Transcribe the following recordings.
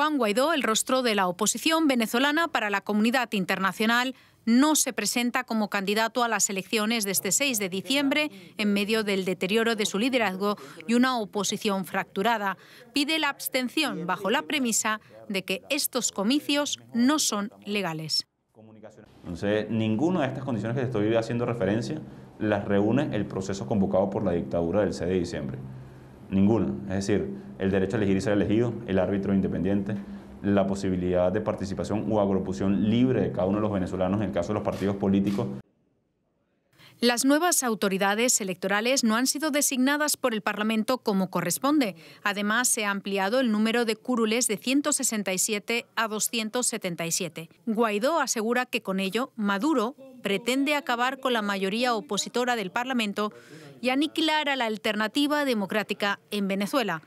Juan Guaidó, el rostro de la oposición venezolana para la comunidad internacional, no se presenta como candidato a las elecciones de este 6 de diciembre en medio del deterioro de su liderazgo y una oposición fracturada. Pide la abstención bajo la premisa de que estos comicios no son legales. Entonces, ninguna de estas condiciones que estoy haciendo referencia las reúne el proceso convocado por la dictadura del 6 de diciembre. Ninguna. Es decir, el derecho a elegir y ser elegido, el árbitro independiente, la posibilidad de participación o agrupación libre de cada uno de los venezolanos en el caso de los partidos políticos. Las nuevas autoridades electorales no han sido designadas por el Parlamento como corresponde. Además, se ha ampliado el número de curules de 167 a 277. Guaidó asegura que con ello Maduro pretende acabar con la mayoría opositora del Parlamento y aniquilar a la alternativa democrática en Venezuela.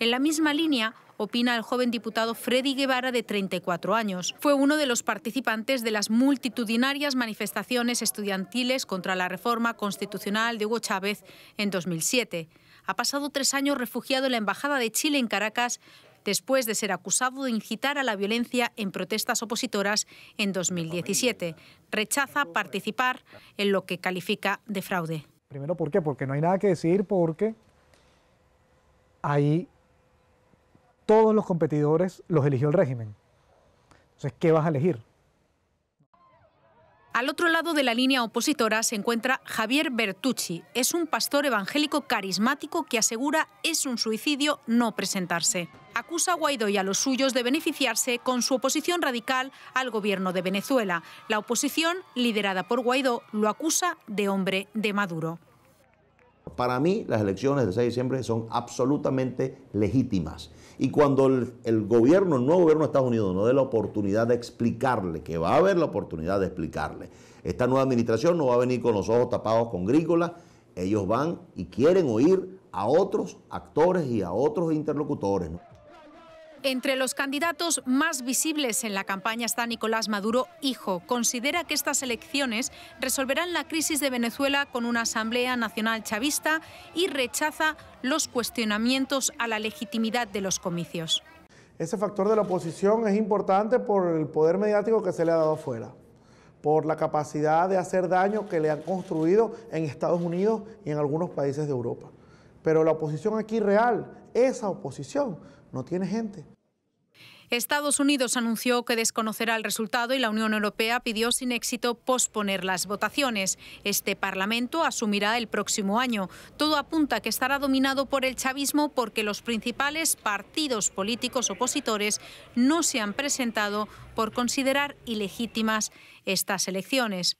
En la misma línea, opina el joven diputado Freddy Guevara de 34 años. Fue uno de los participantes de las multitudinarias manifestaciones estudiantiles contra la reforma constitucional de Hugo Chávez en 2007. Ha pasado tres años refugiado en la Embajada de Chile en Caracas después de ser acusado de incitar a la violencia en protestas opositoras en 2017. Rechaza participar en lo que califica de fraude. Primero, ¿por qué? Porque no hay nada que decir porque ahí todos los competidores los eligió el régimen. Entonces, ¿qué vas a elegir? Al otro lado de la línea opositora se encuentra Javier Bertucci. Es un pastor evangélico carismático que asegura es un suicidio no presentarse. Acusa a Guaidó y a los suyos de beneficiarse con su oposición radical al gobierno de Venezuela. La oposición, liderada por Guaidó, lo acusa de hombre de Maduro. Para mí las elecciones del 6 de diciembre son absolutamente legítimas. Y cuando el, gobierno, el nuevo gobierno de Estados Unidos, no dé la oportunidad de explicarle, que va a haber la oportunidad de explicarle, esta nueva administración no va a venir con los ojos tapados con grícolas. ellos van y quieren oír a otros actores y a otros interlocutores. Entre los candidatos más visibles en la campaña está Nicolás Maduro, hijo. Considera que estas elecciones resolverán la crisis de Venezuela con una Asamblea Nacional Chavista y rechaza los cuestionamientos a la legitimidad de los comicios. Ese factor de la oposición es importante por el poder mediático que se le ha dado afuera, por la capacidad de hacer daño que le han construido en Estados Unidos y en algunos países de Europa. Pero la oposición aquí real, esa oposición, no tiene gente. Estados Unidos anunció que desconocerá el resultado y la Unión Europea pidió sin éxito posponer las votaciones. Este Parlamento asumirá el próximo año. Todo apunta que estará dominado por el chavismo porque los principales partidos políticos opositores no se han presentado por considerar ilegítimas estas elecciones.